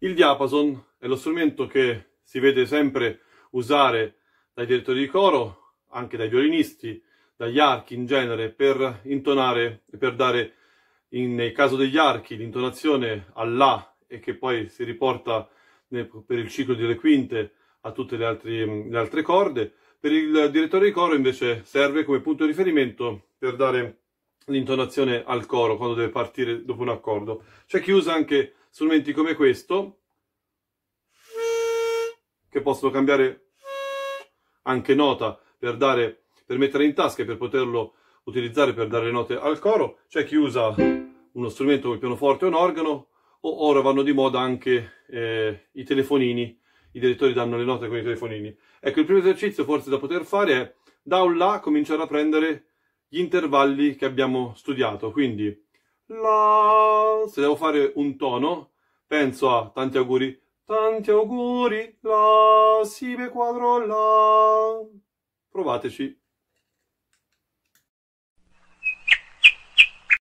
Il diapason è lo strumento che si vede sempre usare dai direttori di coro, anche dai violinisti, dagli archi in genere, per intonare e per dare, in, nel caso degli archi, l'intonazione all'A e che poi si riporta nel, per il ciclo delle quinte a tutte le altre, le altre corde. Per il direttore di coro invece serve come punto di riferimento per dare l'intonazione al coro quando deve partire dopo un accordo. C'è chi usa anche strumenti come questo che possono cambiare anche nota per, dare, per mettere in tasca e per poterlo utilizzare per dare le note al coro, c'è chi usa uno strumento come il pianoforte o un organo, o ora vanno di moda anche eh, i telefonini, i direttori danno le note con i telefonini. Ecco, il primo esercizio forse da poter fare è da un La cominciare a prendere gli intervalli che abbiamo studiato, quindi la. Se devo fare un tono, penso a tanti auguri, tanti auguri, la, si be quadro, la. Provateci.